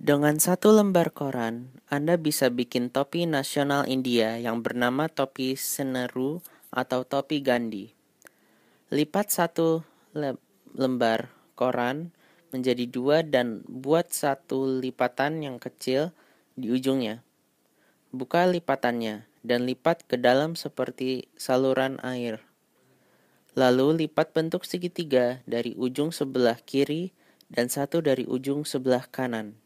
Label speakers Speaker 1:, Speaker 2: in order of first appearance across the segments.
Speaker 1: Dengan satu lembar koran, Anda bisa bikin topi nasional India yang bernama topi Seneru atau topi Gandhi. Lipat satu lembar koran menjadi dua dan buat satu lipatan yang kecil di ujungnya. Buka lipatannya dan lipat ke dalam seperti saluran air. Lalu lipat bentuk segitiga dari ujung sebelah kiri dan satu dari ujung sebelah kanan.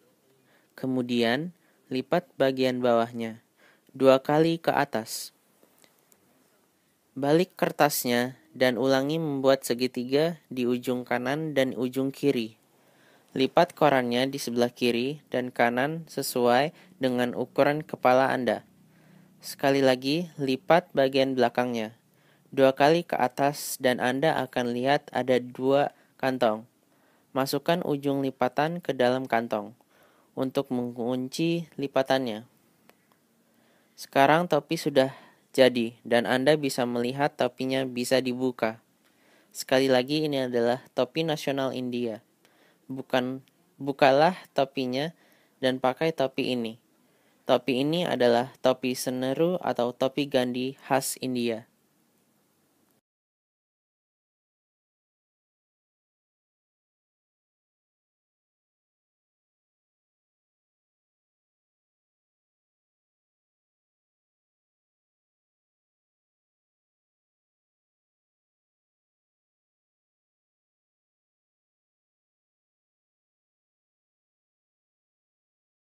Speaker 1: Kemudian, lipat bagian bawahnya dua kali ke atas. Balik kertasnya dan ulangi membuat segitiga di ujung kanan dan ujung kiri. Lipat korannya di sebelah kiri dan kanan sesuai dengan ukuran kepala Anda. Sekali lagi, lipat bagian belakangnya. Dua kali ke atas dan Anda akan lihat ada dua kantong. Masukkan ujung lipatan ke dalam kantong untuk mengunci lipatannya. Sekarang topi sudah jadi dan Anda bisa melihat topinya bisa dibuka. Sekali lagi ini adalah topi nasional India. Bukan bukalah topinya dan pakai topi ini. Topi ini adalah topi seneru atau topi Gandhi khas India.